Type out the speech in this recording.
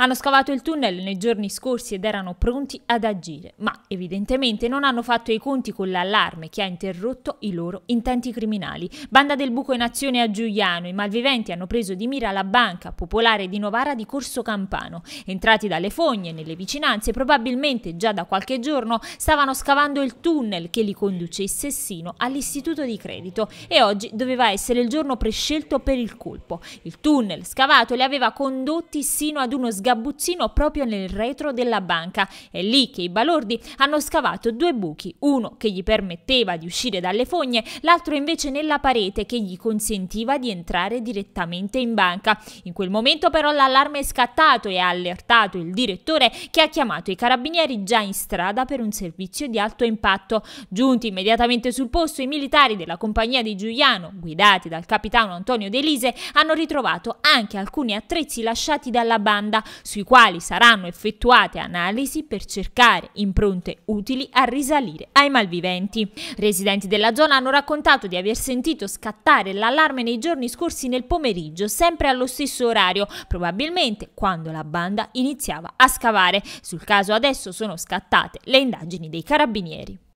Hanno scavato il tunnel nei giorni scorsi ed erano pronti ad agire, ma evidentemente non hanno fatto i conti con l'allarme che ha interrotto i loro intenti criminali. Banda del buco in azione a Giuliano, i malviventi hanno preso di mira la banca popolare di Novara di Corso Campano. Entrati dalle fogne nelle vicinanze, probabilmente già da qualche giorno stavano scavando il tunnel che li conducesse sino all'istituto di credito e oggi doveva essere il giorno prescelto per il colpo. Il tunnel scavato li aveva condotti sino ad uno sgabello sgabuzzino proprio nel retro della banca. È lì che i balordi hanno scavato due buchi, uno che gli permetteva di uscire dalle fogne, l'altro invece nella parete che gli consentiva di entrare direttamente in banca. In quel momento però l'allarme è scattato e ha allertato il direttore che ha chiamato i carabinieri già in strada per un servizio di alto impatto. Giunti immediatamente sul posto, i militari della compagnia di Giuliano, guidati dal capitano Antonio Delise, hanno ritrovato anche alcuni attrezzi lasciati dalla banda, sui quali saranno effettuate analisi per cercare impronte utili a risalire ai malviventi. Residenti della zona hanno raccontato di aver sentito scattare l'allarme nei giorni scorsi nel pomeriggio, sempre allo stesso orario, probabilmente quando la banda iniziava a scavare. Sul caso adesso sono scattate le indagini dei carabinieri.